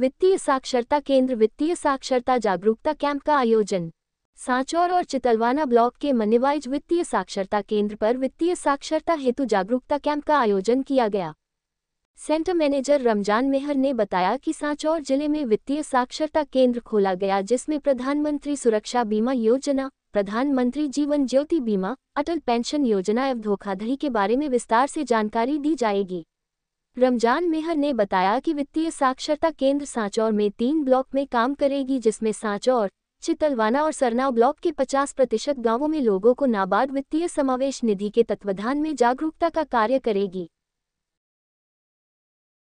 वित्तीय साक्षरता केंद्र वित्तीय साक्षरता जागरूकता कैंप का आयोजन सांचौर और चितलवाना ब्लॉक के मनिवाइज वित्तीय साक्षरता केंद्र पर वित्तीय साक्षरता हेतु जागरूकता कैंप का आयोजन किया गया सेंटर मैनेजर रमजान मेहर ने बताया कि सांचौर जिले में वित्तीय साक्षरता केंद्र खोला गया जिसमें प्रधानमंत्री सुरक्षा बीमा योजना प्रधानमंत्री जीवन ज्योति बीमा अटल पेंशन योजना एवं धोखाधड़ी के बारे में विस्तार से जानकारी दी जाएगी रमजान मेहर ने बताया कि वित्तीय साक्षरता केंद्र सांचौर में तीन ब्लॉक में काम करेगी जिसमें सांचौर चितलवाना और सरनाव ब्लॉक के 50 प्रतिशत गाँवों में लोगों को नाबार्ड वित्तीय समावेश निधि के तत्वाधान में जागरूकता का कार्य करेगी